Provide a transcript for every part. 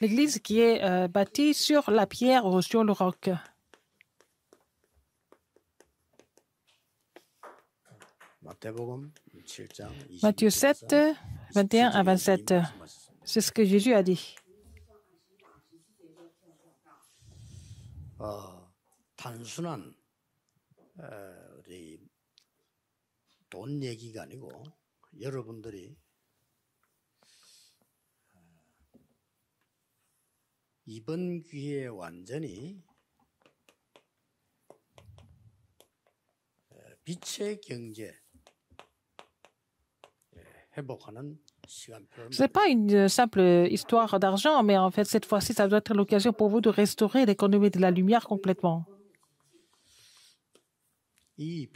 L'église qui est euh, bâtie sur la pierre ou sur le roc. Matthieu 7, 21 à 27. C'est ce que Jésus a dit. Ce n'est pas une euh, simple euh, histoire d'argent, mais en fait, cette fois-ci, ça doit être l'occasion pour vous de restaurer l'économie de la lumière complètement. Quelle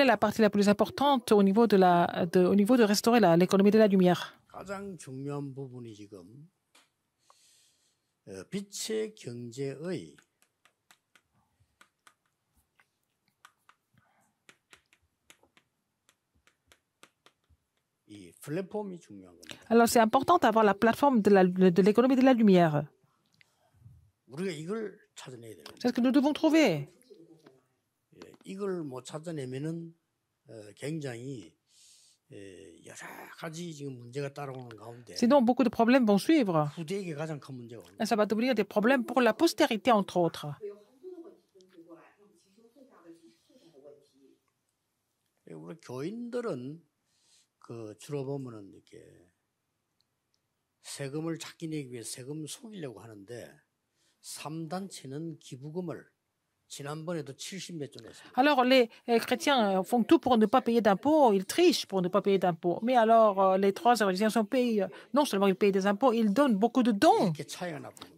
est la partie la plus importante au niveau de, la, au niveau de restaurer l'économie de la lumière 가장 중요한 부분이 지금 빛의 경제의 Alors c'est important d'avoir la plateforme de l'économie de, de, la lumière. C'est ce que nous devons trouver. Sinon, beaucoup de problèmes vont suivre. Et ça va devenir des problèmes pour la postérité, entre autres. 우리 교인들은 그 주로 보면은 이렇게 세금을 찾기 위해 세금 속이려고 하는데 3단체는 기부금을 Alors les, chrétiens euh, font tout pour ne pas payer d'impôts, ils trichent pour ne pas payer d'impôts. Mais alors euh, les trois religions sont payent, non seulement ils payent des impôts, ils donnent beaucoup de dons,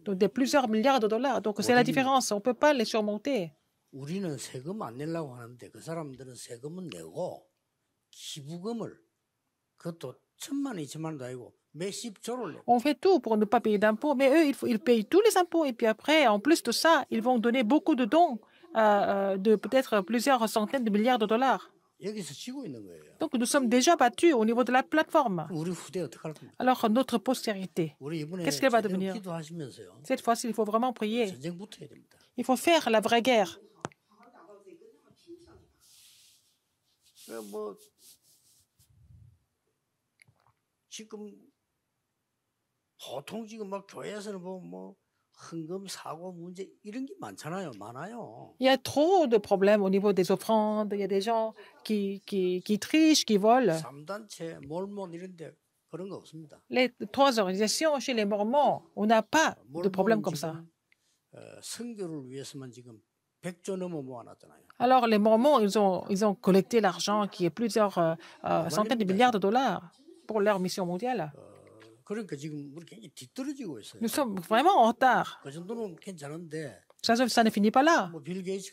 donc plusieurs milliards de dollars. Donc c'est la différence, on ne peut pas les surmonter. On fait tout pour ne pas payer d'impôts, mais eux, ils, payent tous les impôts. Et puis après, en plus de ça, ils vont donner beaucoup de dons euh, euh, de peut-être plusieurs centaines de milliards de dollars. Donc nous sommes déjà battus au niveau de la plateforme. Alors notre postérité, qu'est-ce qu'elle va devenir Cette fois-ci, il faut vraiment prier. Il faut faire la vraie guerre. Il y a trop de problèmes au niveau des offrandes. Il y a des gens qui trichent, qui volent. Les trois organisations chez les Mormons, on n'a pas de problème comme ça. Alors les Mormons, ils ont, ils ont collecté l'argent qui est plusieurs euh, euh, centaines de milliards de dollars pour leur mission mondiale. Nous sommes vraiment en retard. Ça, ne finit pas là. Bill Gates,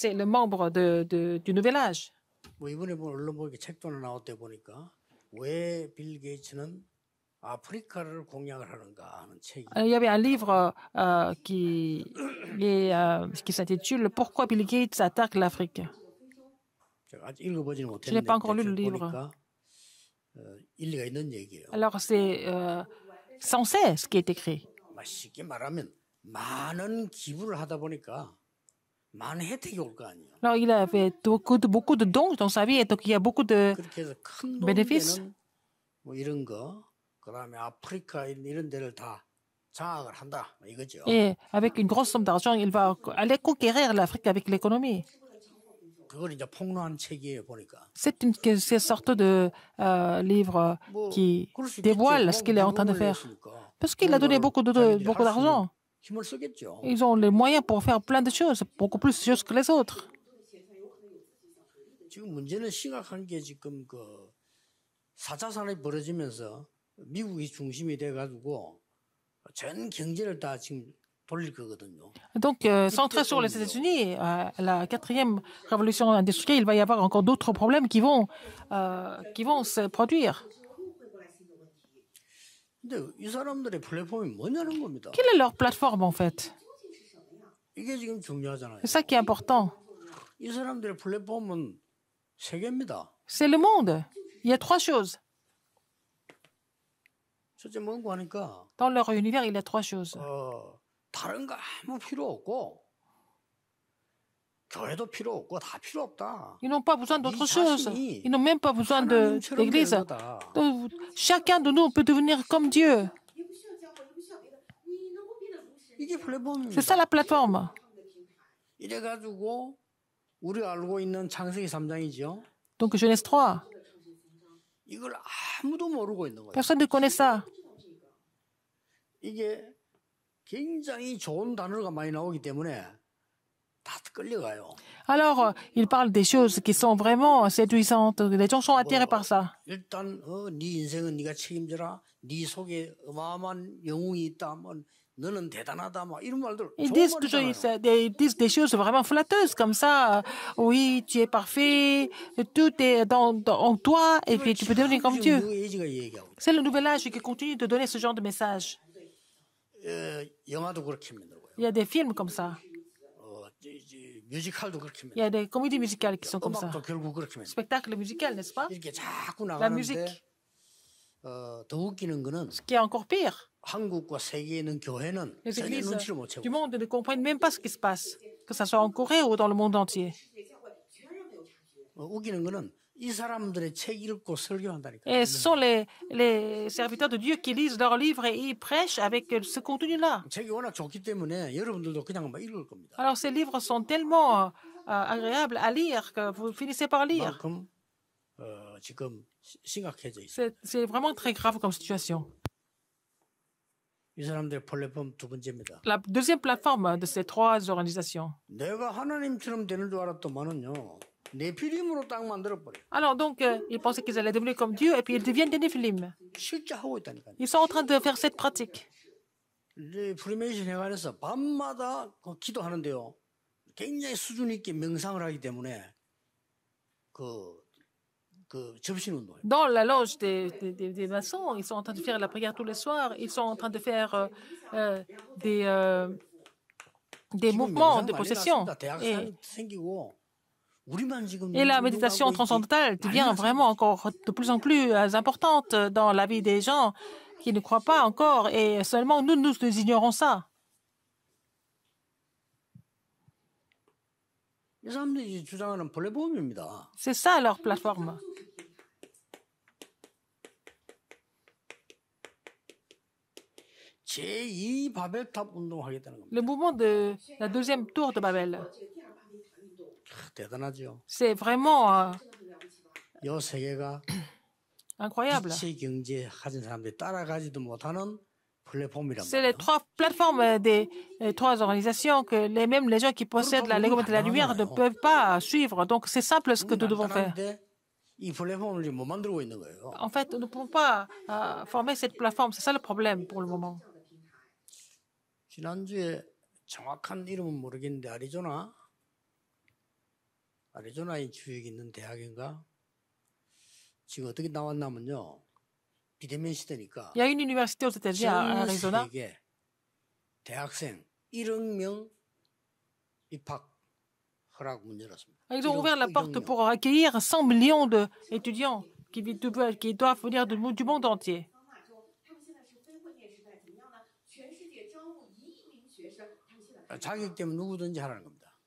c'est le membre du Nouvel Âge. Euh, il y avait un livre euh, qui, qui euh, s'intitule Pourquoi Bill Gates attaque l'Afrique. Je n'ai pas encore lu le livre. Alors c'est euh, sans censé ce qui est écrit. Alors il avait beaucoup beaucoup de dons dans sa vie et donc il y a beaucoup de bénéfices. Et avec une grosse somme d'argent, il va aller conquérir l'Afrique avec l'économie. C'est une sorte de livre qui dévoile ce qu'il est en train de faire. Parce qu'il a donné beaucoup d'argent. Beaucoup Ils ont les moyens pour faire plein de choses, beaucoup plus choses que les autres. Donc, euh, centré sur les États-Unis, euh, la quatrième révolution industrielle, il va y avoir encore d'autres problèmes qui vont, euh, qui vont se produire. Quelle est leur plateforme en fait C'est ça qui est important. C'est le monde. Il y a trois choses. Dans leur univers, il y a trois choses. Ils n'ont pas besoin d'autre chose. Ils n'ont même pas besoin de l'Église. Chacun de nous peut devenir comme Dieu. C'est ça la plateforme. Donc jeunesse 3. Personne ne connaît ça alors, euh, il parle des choses qui sont vraiment séduisantes. Les gens sont attirés par ça. Ils disent, des choses vraiment flatteuses comme ça. Euh, oui, tu es parfait, euh, tout est dans, en toi et puis tu peux devenir comme Dieu. C'est le nouvel âge qui continue de donner ce genre de message. Il y a des films comme ça. Il y a des comédies musicales qui sont comme ça. Spectacle musical, n'est-ce pas La musique. Ce qui est encore pire, les églises du monde ne comprennent même pas ce qui se passe, que ce soit en Corée ou dans le monde entier. Et ce sont les, serviteurs de Dieu qui lisent leurs livres et ils prêchent avec ce contenu-là. Alors ces livres sont tellement euh, euh, agréables à lire que vous finissez par lire. C'est vraiment très grave comme situation. La deuxième plateforme de ces trois organisations. Alors donc, euh, ils pensaient qu'ils allaient devenir comme Dieu et puis ils deviennent des Néphilim. Ils sont en train de faire cette pratique. Dans la loge des, maçons, ils sont en train de faire la prière tous les soirs, ils sont en train de faire euh, euh, des, des mouvements de possession. Et et la méditation transcendantale devient vraiment encore de plus en plus euh, importante dans la vie des gens qui ne croient pas encore et seulement nous, nous, nous ignorons ça. C'est ça leur plateforme. Le mouvement de la deuxième tour de Babel. C'est vraiment euh, incroyable. C'est les trois plateformes euh, des euh, trois organisations que les les gens qui possèdent la de la lumière ne peuvent pas suivre. Donc c'est simple ce que nous devons faire. En fait, nous ne pouvons pas former cette plateforme. C'est ça le problème pour le moment. le il y a une université aux à Ils ont ouvert la porte pour accueillir 100 millions d'étudiants qui, qui doivent venir du monde entier.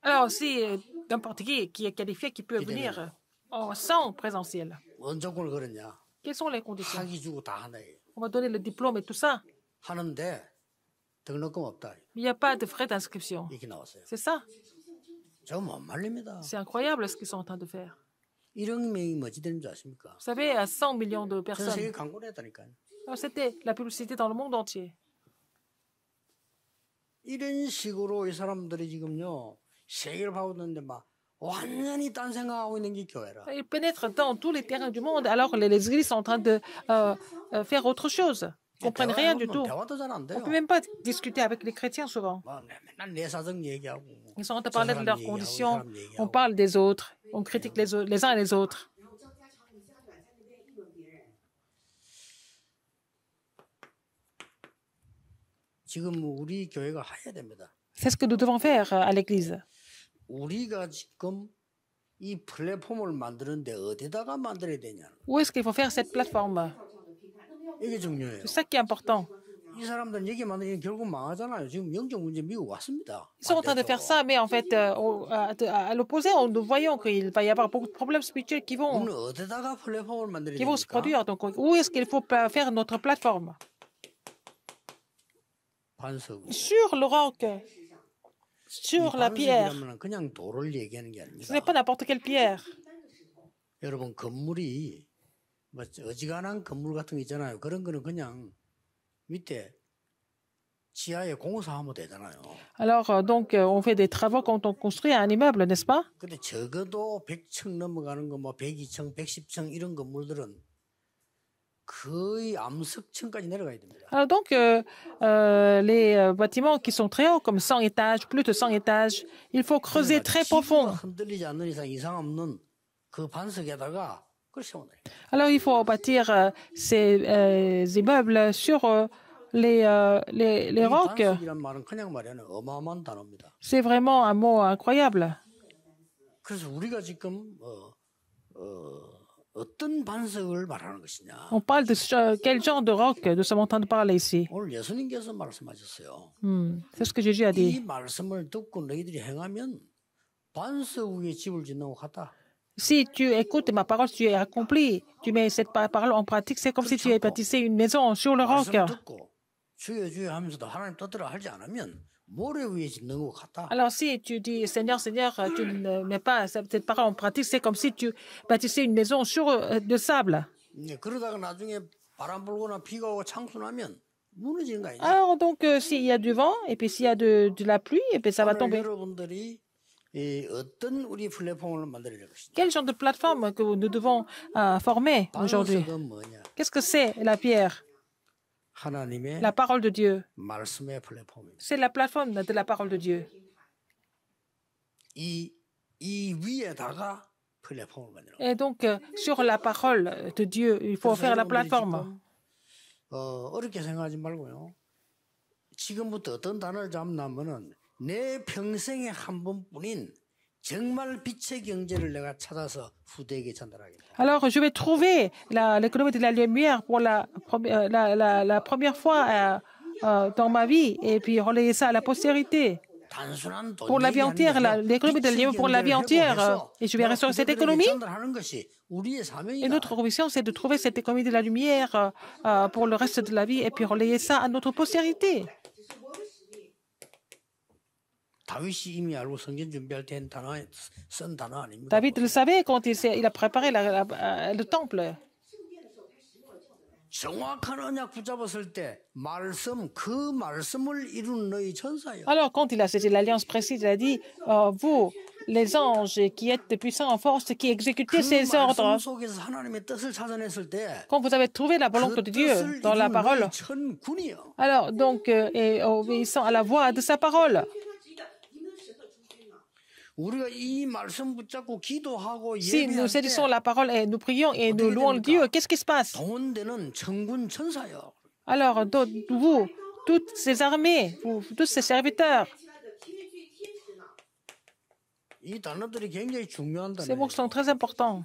Alors, c'est euh, n'importe qui qui est qualifié qui peut venir euh, en, sans présentiel. Quelles sont les conditions On va donner le diplôme et tout ça. il n'y a pas de frais d'inscription. C'est ça. C'est incroyable ce qu'ils sont en train de faire. Vous savez, à 100 millions de personnes. C'était la publicité dans le monde entier. Ils pénètrent dans tous les terrains du monde alors les églises sont en train de euh, euh, faire autre chose. Ils ne comprennent rien du tout. On ne peut même pas discuter avec les chrétiens souvent. Ils sont en train de parler de leurs conditions. On parle des autres. On critique les uns et les autres. C'est ce que nous devons faire euh, à l'Église. Où est-ce qu'il faut faire cette plateforme C'est ça qui est important. Ils sont en train de faire ça, mais en fait, euh, à, l'opposé, nous voyons qu'il va y avoir beaucoup de problèmes spirituels qui vont, se produire. où est-ce qu'il faut faire notre plateforme Sur rock sur la pierre. Ce n'est pas n'importe quelle pierre. Alors euh, donc euh, on fait des travaux quand on construit un immeuble, n'est-ce pas? Alors donc, euh, euh, les euh, bâtiments qui sont très hauts, comme 100 étages, plus de 100 étages, il faut creuser très profond. Alors il faut bâtir ces immeubles sur les, les, les rocs. C'est vraiment un mot incroyable. On parle de quel genre de roc nous sommes en train de parler ici. Hmm, c'est ce que Jésus a dit. Si tu écoutes ma parole, tu es accompli. Tu mets cette parole en pratique. C'est comme si tu bâtissais une maison sur le roc. Alors si tu dis Seigneur, Seigneur, euh, tu ne mets pas cette parole en pratique, c'est comme si tu bâtissais une maison sur euh, de sable. Alors donc euh, s'il y a du vent et puis s'il y a de, la pluie, et puis ça va tomber. Quel genre de plateforme que nous devons former aujourd'hui Qu'est-ce que c'est la pierre la parole de Dieu. C'est la plateforme de la parole de Dieu. Et donc, euh, sur la parole de Dieu, il faut faire la plateforme. Alors, je vais trouver l'économie de la lumière pour la, première fois euh, euh, dans ma vie et puis relayer ça à la postérité. Pour la vie entière, l'économie de la lumière pour la vie entière. Euh, et je vais restaurer cette économie. Et notre mission, c'est de trouver cette économie de la lumière pour le reste de la vie et puis relayer ça à notre postérité. David le savait quand il, a préparé euh, le temple. Alors quand il a saisi l'alliance précise, il a dit, euh, vous, les anges qui êtes puissants en force, qui exécutez ces ordres, quand vous avez trouvé la volonté de Dieu dans la parole, alors donc, euh, et obéissant à la voix de sa parole. Si nous saisissons la parole et nous prions et nous louons Dieu, qu'est-ce qui se passe Alors, vous, toutes ces armées, tous ces serviteurs, ces mots sont très importants.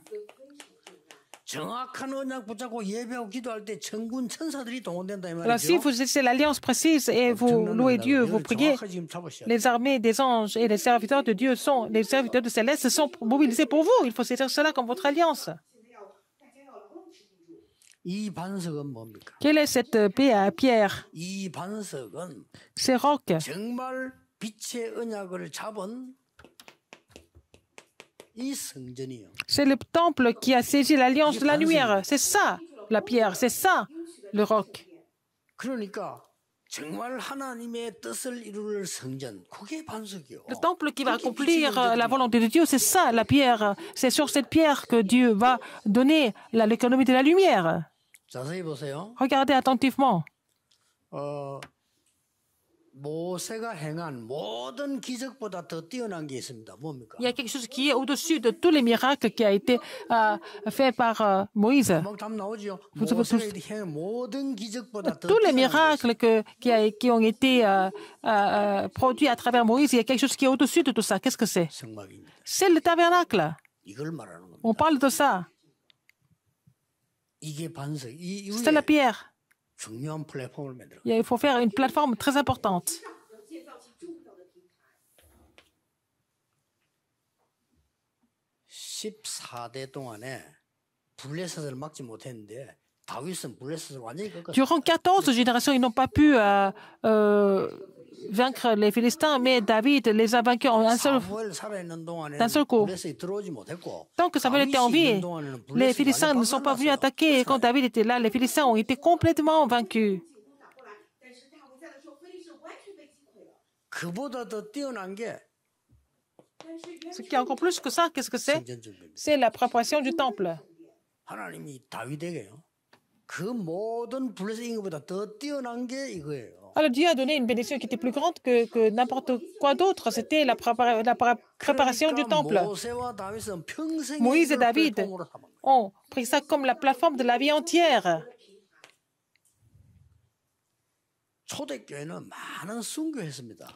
Alors si vous laissez l'alliance précise et vous louez Dieu, vous priez, les armées des anges et les serviteurs de Dieu sont, les serviteurs de Céleste sont mobilisés pour vous. Il faut saisir cela comme votre alliance. Quelle est cette euh, paix à Pierre Ces rocs c'est le temple qui a saisi l'alliance de la lumière. C'est ça, la pierre. C'est ça, le roc. Le temple qui va accomplir la volonté de Dieu, c'est ça, la pierre. C'est sur cette pierre que Dieu va donner l'économie de la lumière. Regardez attentivement. Il y a quelque chose qui est au-dessus de tous les miracles qui a été faits euh, fait par euh, Moïse. tous, les miracles que, qui, ont été euh, produits à travers Moïse, il y a quelque chose qui est au-dessus de tout ça. Qu'est-ce que c'est C'est le tabernacle. On parle de ça. C'est la pierre. Il faut faire une plateforme très importante. Durant 14 générations, ils n'ont pas pu euh, euh, vaincre les Philistins, mais David les a vaincus en un seul, d'un seul coup. Tant que Samuel était en vie, les Philistins ne sont pas venus attaquer. Et quand David était là, les Philistins ont été complètement vaincus. Ce qui est encore plus que ça, qu'est-ce que c'est C'est la préparation du temple. Ah alors Dieu a donné une bénédiction qui était plus grande que, n'importe quoi d'autre. C'était la, préparation du temple. Moïse et David ont pris ça comme la plateforme de la vie entière.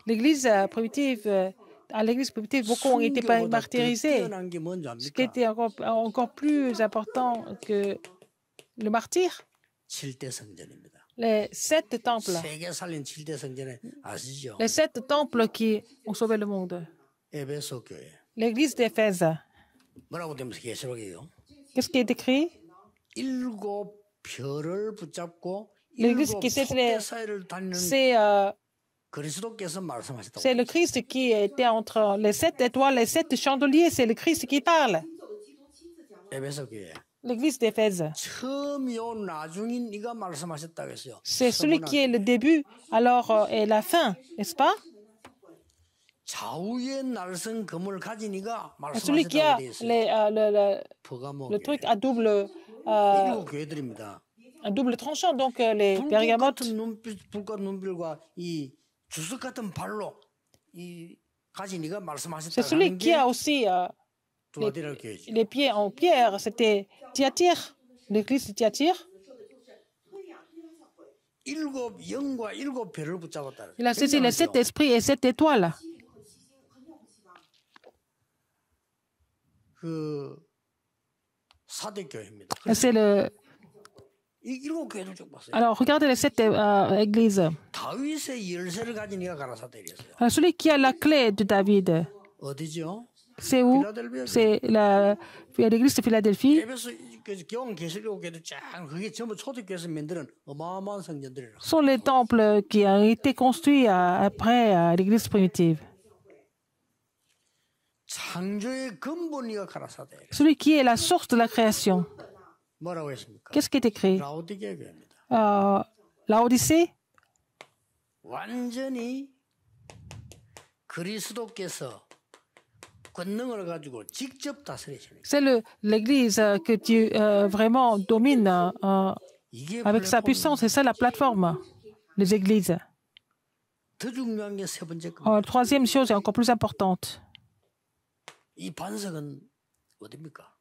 L'Église euh, primitive euh, à l'église primitive, beaucoup ont été martyrisés. Ce qui était encore plus important que le martyr. Les sept temples. Les sept temples qui ont sauvé le monde. L'église d'Éphèse. Qu'est-ce qui est écrit? c'est euh, c'est le Christ qui était entre les sept étoiles, les sept chandeliers, c'est le Christ qui parle l'église d'Éphèse. C'est celui qui est le début, alors euh, et la fin, n'est-ce pas? C'est celui qui a euh, le, truc à double, euh, double tranchant, donc les bergamotes. C'est celui qui a aussi les, pieds en pierre. C'était Tiatir, l'église de Tiatir. Il a saisi les sept esprits et sept étoiles. C'est le. Alors, regardez les sept euh, euh, églises. Euh, celui qui a la clé de David. Oh, c'est où C'est la, l'église de Philadelphie. Sont les temples qui ont été construits après l'église primitive. Celui qui est la source de la création. Qu'est-ce qui est écrit euh, La Odyssée c'est l'Église euh, que tu euh, vraiment domine euh, avec sa puissance, C'est ça la plateforme les Églises. Oh, troisième chose est encore plus importante.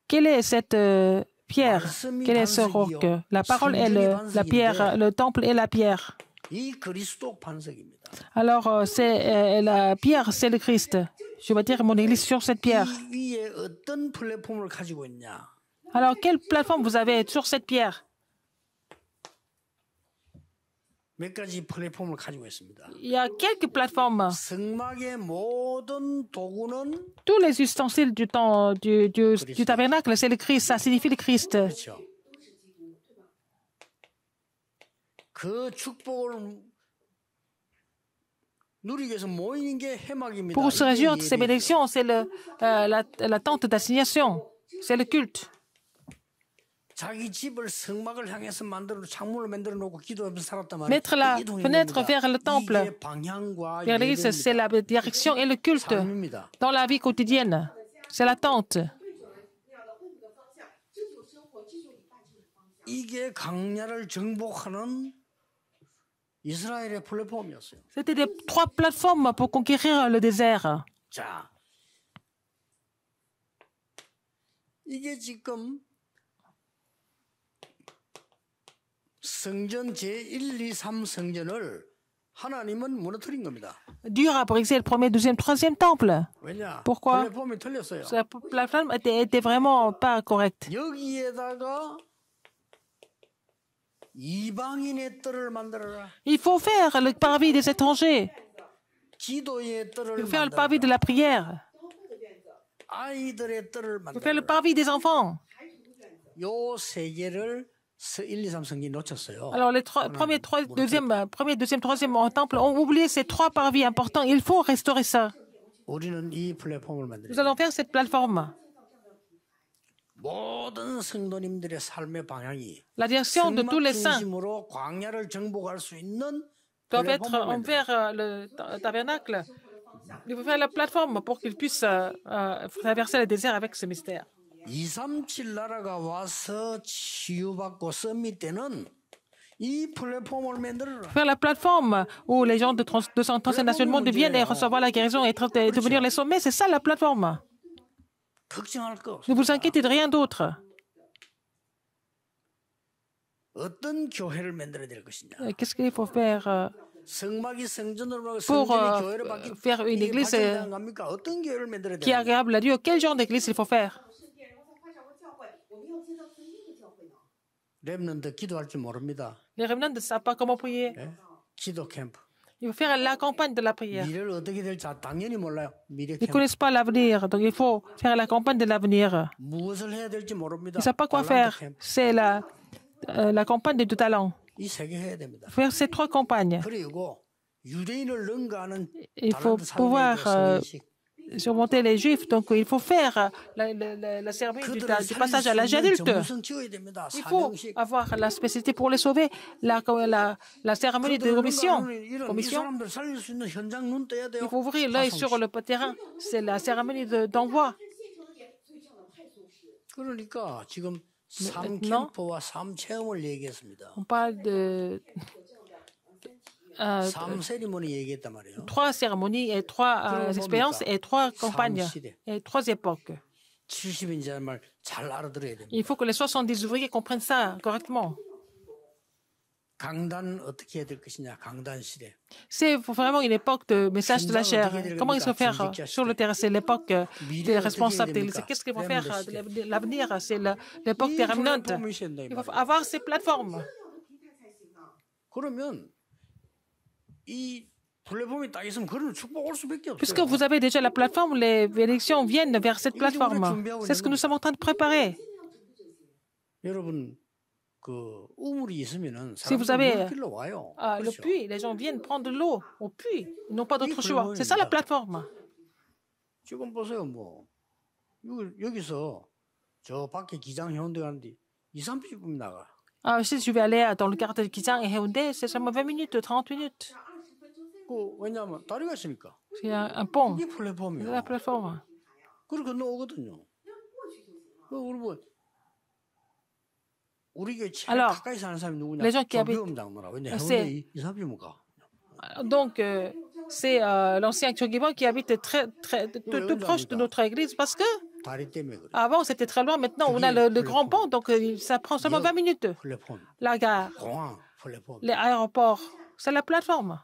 Quelle est cette pierre Quel est ce roc La parole est la pierre, le temple est la pierre. Alors, euh, c'est euh, la pierre, c'est le Christ. Je dire, mon église sur cette pierre. Alors, quelle plateforme vous avez sur cette pierre Il y a quelques plateformes. Tous les ustensiles du, temps, du tabernacle, c'est le Christ, ça signifie le Christ. Pour se résoudre ces bénédictions, c'est euh, la, tente d'assignation, c'est le culte. Mettre la fenêtre vers le temple, c'est la direction et le culte dans la vie quotidienne. C'est la tente. C'était des trois plateformes pour conquérir le désert. Dieu a brisé le premier, deuxième, troisième temple. Pourquoi La plateforme n'était vraiment pas correcte. Il faut faire le parvis des étrangers. Il faut faire le parvis de la prière. Il faire le parvis des enfants. Alors, les trois, premiers, trois, deuxième, euh, premier, deuxième, troisième temple ont oublié ces trois parvis importants. Il faut restaurer ça. Nous allons faire cette plateforme. La direction de tous les saints doivent être envers euh, le tabernacle. Il faut faire la plateforme pour qu'ils puissent euh, euh, traverser le désert avec ce mystère. Faire la plateforme où les gens de 200 nations du monde viennent et recevoir la guérison et devenir les sommets, c'est ça la plateforme. Ne vous inquiétez de rien d'autre. Euh, qu'est-ce qu'il faut faire euh, pour euh, faire une église qui est agréable à Dieu Quel genre d'église il faut faire Les remnants ne savent pas comment prier. Il faut faire la campagne de la prière. Ils ne connaissent pas l'avenir, donc il faut faire la campagne de l'avenir. Ils ne savent pas quoi faire. C'est la, euh, la campagne Il talent. Faire ces trois campagnes. Il faut pouvoir surmonter les Juifs. Donc, il faut faire euh, la, la, du, passage à l'âge adulte. Il faut avoir la spécialité pour les sauver, la, la cérémonie de commission. Il faut ouvrir l'œil sur le terrain. C'est la cérémonie d'envoi. on parle de euh, hein. trois cérémonies et trois euh, expériences et trois campagnes et trois époques. Il faut que les 70 ouvriers comprennent ça correctement. C'est vraiment une époque de message de la chair. Comment ils vont faire sur le terrain C'est l'époque des responsables. Qu'est-ce qu'ils vont faire de l'avenir C'est l'époque des remnants. Il faut avoir ces plateformes. Puisque vous avez déjà la plateforme, les élections viennent vers cette plateforme. C'est ce que nous sommes en train de préparer. Si vous avez le puits, les gens viennent prendre de l'eau au puits. Ils n'ont pas d'autre choix. C'est ça la plateforme. Ah, si je vais aller dans le quartier de Kizan et Hyundai, c'est seulement 20 minutes, 30 minutes. C'est un, pont. C'est la plateforme. Alors, les gens qui habitent, c'est, donc c'est l'ancien Kyogiban qui habite très, très, tout, proche de notre église parce que avant c'était très loin, maintenant on a le, le grand pont, donc euh, ça prend seulement 20 minutes. La gare, l'aéroport, c'est la plateforme.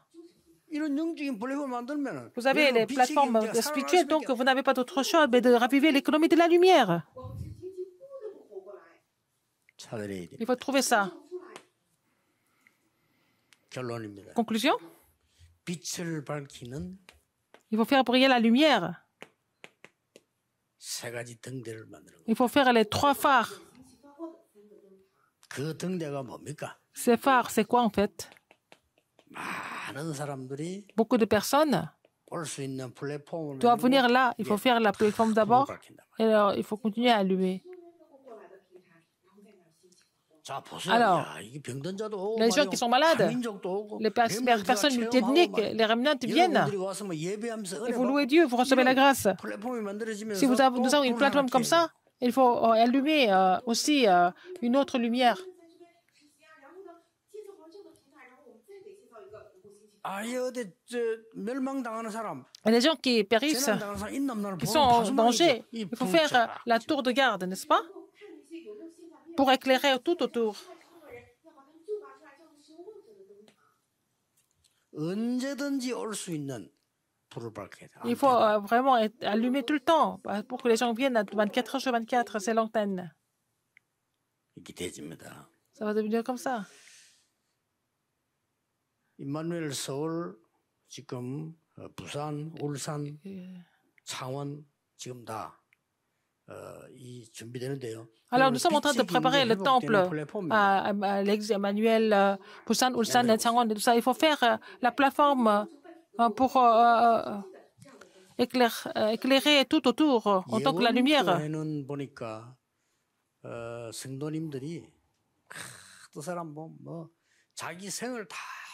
Vous avez les plateformes spirituelles, donc vous n'avez pas d'autre choix que de raviver l'économie de la lumière. Il faut trouver ça. Conclusion Il faut faire briller la lumière. Il faut faire les trois phares. Ces phares, c'est quoi en fait beaucoup de personnes doivent venir là. Il faut faire la plateforme d'abord. Et alors, il faut continuer à allumer. Alors, les gens qui sont malades, les personnes ethniques, les remnants viennent et vous louez Dieu, vous recevez la grâce. Si vous avez, une plateforme comme ça, il faut euh, allumer euh, aussi euh, une autre lumière. Les gens qui périssent, qui sont en danger, il faut faire la tour de garde, n'est-ce pas Pour éclairer tout autour. Il faut euh, vraiment allumer tout le temps euh, pour que les gens viennent à 24 h sur 24, c'est l'antenne. Ça va devenir comme ça. Emmanuel, 서울 지금 부산 울산 Alors nous sommes en train de préparer le temple à, euh, Emmanuel, Busan, Ulsan, Changwon et tout ça. Il faut faire euh, la plateforme euh, pour éclairer tout autour en tant que la lumière.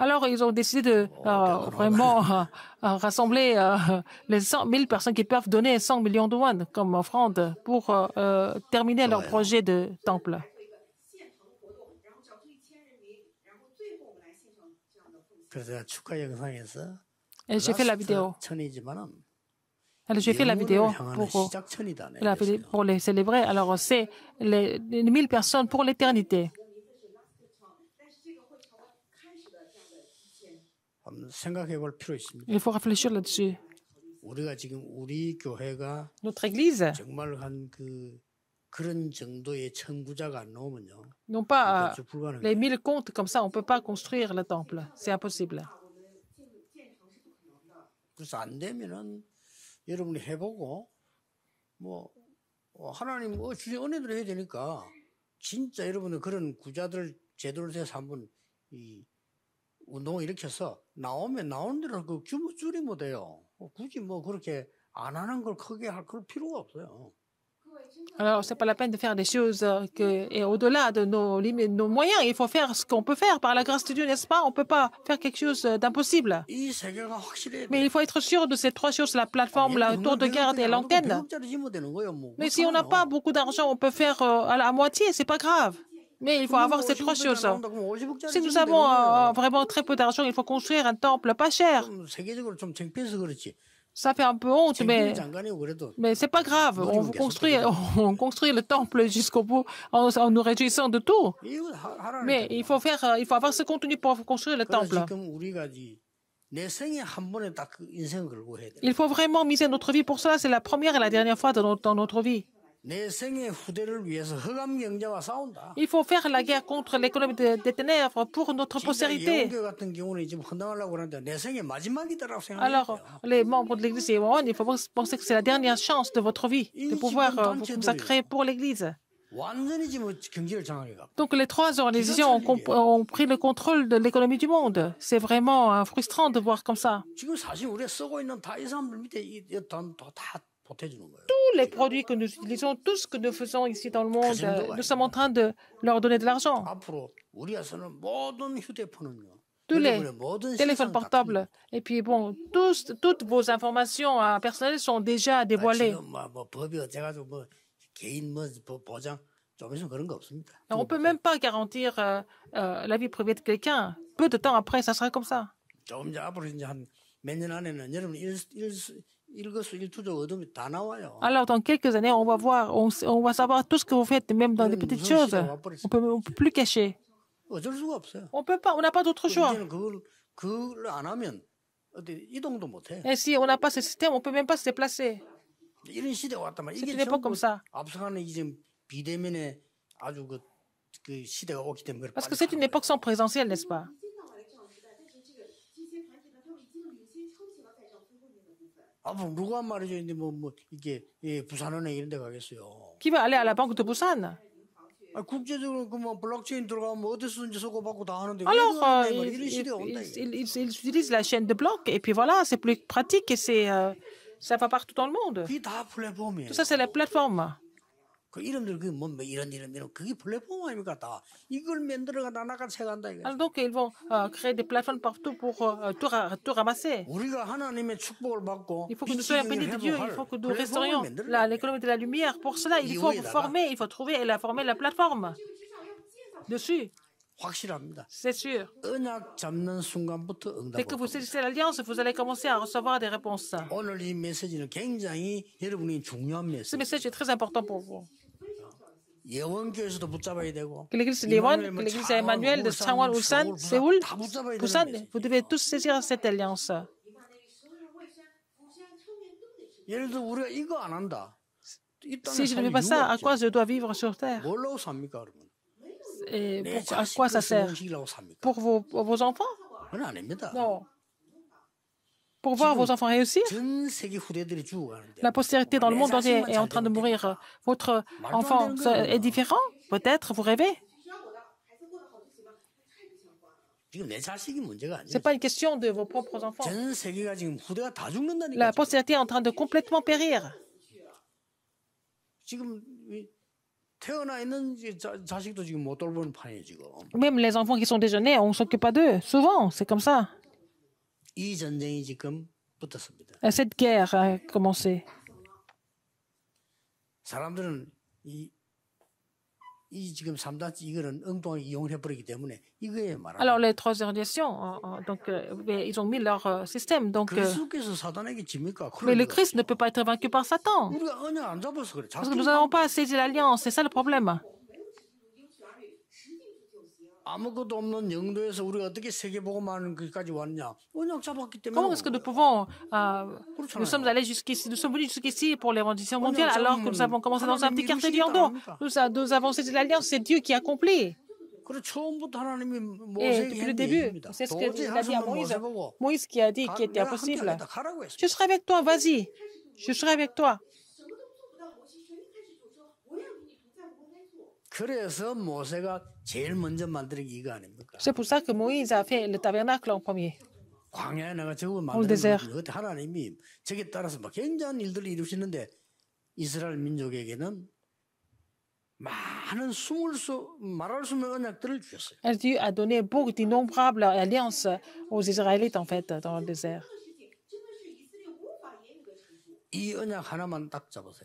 Alors, ils ont décidé de vraiment rassembler les 100 000 personnes qui peuvent donner 100 millions de won comme offrande pour euh, euh, terminer leur projet de temple. Et j'ai fait la vidéo. j'ai fait la vidéo pour, pour les célébrer. Alors, c'est les 1000 personnes pour l'éternité. Il faut réfléchir là-dessus. Notre Église, non pas les mille comptes comme ça, on ne peut pas construire le temple. C'est impossible. Alors, ce n'est Alors, c'est pas la peine de faire des choses euh, que, et au-delà de nos limites, nos moyens. Il faut faire ce qu'on peut faire par la grâce de Dieu, n'est-ce pas? On peut pas faire quelque chose euh, d'impossible. Mais il faut être sûr de ces trois choses, la plateforme, la tour de garde et l'antenne. Mais si on n'a pas beaucoup d'argent, on peut faire euh, à la moitié, c'est pas grave. Mais il faut avoir cette trois choses. Si nous avons euh, vraiment très peu d'argent, il faut construire un temple pas cher. Ça fait un peu honte, mais, mais c'est pas grave. On construit, on construit le temple jusqu'au bout en, nous réjouissant de tout. Mais il faut faire, euh, il faut avoir ce contenu pour construire le temple. Il faut vraiment miser notre vie pour cela. C'est la première et la dernière fois notre, dans notre vie. Il faut faire la guerre contre l'économie des ténèbres pour notre postérité. Alors, les membres de l'Église moi, il faut penser que c'est la dernière chance de votre vie de pouvoir euh, vous consacrer pour l'Église. Donc les trois organisations ont, pris le contrôle de l'économie du monde. C'est vraiment euh, frustrant de voir comme ça tous les produits que nous utilisons, tout ce que nous faisons ici dans le monde, euh, nous sommes en train de leur donner de l'argent. Ah, hein. Tous les téléphones portables et puis bon, toutes vos informations euh, personnelles sont déjà ah, dévoilées. on ne peut même pas garantir euh, la vie privée de quelqu'un. Peu de temps après, ça sera comme ça. Alors, dans quelques années, on va voir, on, va savoir tout ce que vous faites, même dans des petites choses. On peut, peut plus cacher. On peut pas, on n'a pas d'autre choix. Et si on n'a pas ce système, on peut même pas se déplacer. C'est une époque comme ça. Parce que c'est une époque sans présentiel, n'est-ce pas? Qui va aller à la banque de Busan alors, euh, ils, utilisent la chaîne de blocs et puis voilà, c'est plus pratique et c'est euh, ça va partout dans le monde. Tout ça, c'est la plateforme donc ils vont créer des plateformes partout pour tout, ramasser. Il faut que nous soyons bénis de Dieu. Il faut que nous restaurions l'économie de la lumière. Pour cela, il faut former, il faut trouver et la former la plateforme dessus. C'est sûr. Dès que vous saisissez l'alliance, vous allez commencer à recevoir des réponses. Ce message est très important pour vous. Que l'église Léon, que l'église Emmanuel de Changwon, Ulsan, Séoul, vous devez tous saisir cette alliance. Si je ne fais pas ça, à quoi je dois vivre sur terre et à quoi ça sert Pour vos, enfants Non. Pour voir vos enfants réussir hein, La postérité dans le monde entier est en train de mourir. Votre enfant est différent Peut-être, vous rêvez ce n'est pas une question de vos propres enfants. La postérité est en train de complètement périr. Même les enfants qui sont déjeunés, on s'occupe pas d'eux. Souvent, c'est comme ça. Cette guerre a commencé. Alors les trois organisations, euh, euh, donc, euh, ils ont mis leur système. Donc, mais le Christ ne peut pas être vaincu par Satan. Parce que nous n'avons pas saisi l'alliance, c'est ça le problème. Comment est-ce que nous pouvons euh, nous sommes allés jusqu'ici, nous sommes venus jusqu'ici pour les renditions mondiales alors que nous avons commencé dans un petit quartier d'Yandon. Nous avons cette de l'alliance, c'est Dieu qui accomplit. Et depuis le début, c'est ce que Dieu a dit à Moïse. Moïse qui a dit qu'il était impossible. Je serai avec toi, vas-y. Je serai avec toi. C'est pour ça que Moïse a fait le tabernacle en premier. Dans le désert. Dieu a donné beaucoup d'innombrables alliances aux Israélites, en fait, dans le désert.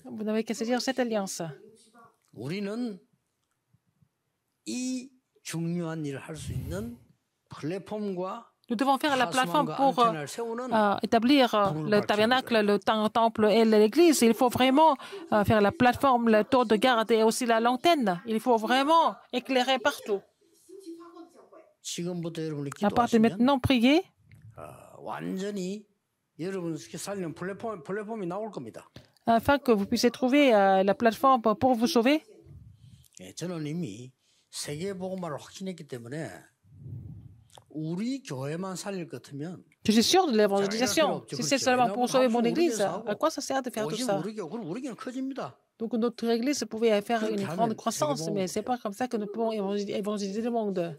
Vous n'avez qu'à dire cette alliance. Nous devons faire la plateforme pour euh, euh, établir euh, le tabernacle, le temple et l'église. Il faut vraiment faire la plateforme, le tour de garde et aussi la lanterne. Il faut vraiment éclairer partout. À partir de maintenant prier, afin que vous puissiez trouver la plateforme pour vous sauver. Je suis sûr de l'évangélisation. Si c'est seulement pour sauver mon église, à quoi ça sert de faire tout ça Donc notre église pouvait faire une grande croissance, mais ce n'est pas comme ça que nous pouvons évangéliser le monde.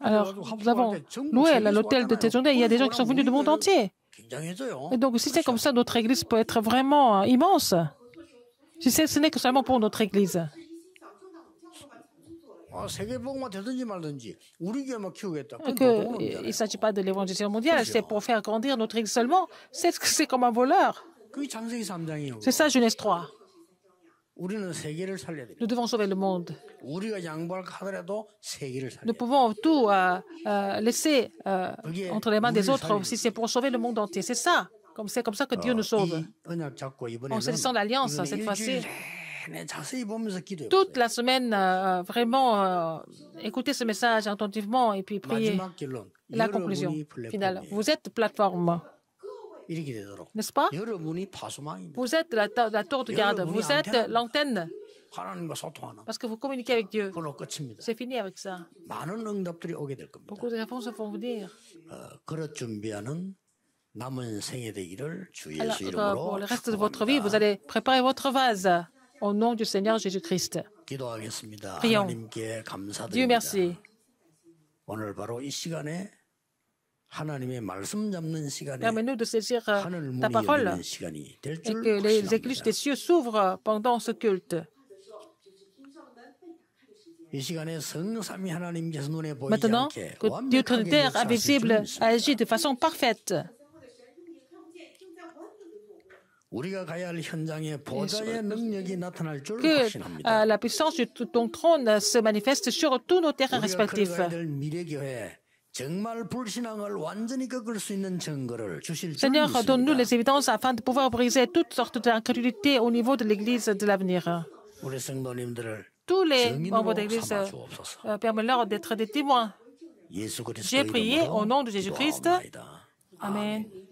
Alors, nous avons loué l'hôtel de Taizongde. Il y a des gens qui sont venus du monde entier. Hein. Et donc, si c'est comme ça, notre Église peut être vraiment euh, immense. Si ce n'est que seulement pour notre Église. Ah, il ne s'agit pas de l'évangélisation mondiale, c'est pour faire grandir notre Église seulement. C'est comme un voleur. C'est ça, oh. Genèse 3. Nous devons sauver le monde. Nous pouvons tout euh, euh, laisser euh, entre les mains des autres si c'est pour sauver le monde entier. C'est ça, comme c'est comme ça que Dieu nous sauve. En saisissant l'alliance cette fois-ci. Toute la semaine, vraiment, écoutez ce message attentivement et puis priez. La conclusion finale. Vous êtes plateforme n'est-ce pas Vous êtes la, tour de garde, vous êtes l'antenne. Parce que vous communiquez avec Dieu. C'est fini avec ça. Beaucoup de réponses vont venir. Alors, euh, pour le reste de votre vie, vous allez préparer votre vase au nom du Seigneur Jésus-Christ. Prions. Dieu merci. Permets-nous de saisir euh, ta parole et que les églises des cieux s'ouvrent euh, pendant ce culte. Maintenant que Dieu terre invisible agit de façon parfaite. Que euh, la puissance de ton trône se manifeste sur tous nos terrains respectifs. Seigneur, donne-nous les évidences afin de pouvoir briser toutes sortes d'incrédulités au niveau de l'Église de l'avenir. Tous les membres de l'Église, euh, leur d'être des témoins. J'ai prié au nom de Jésus-Christ. Amen.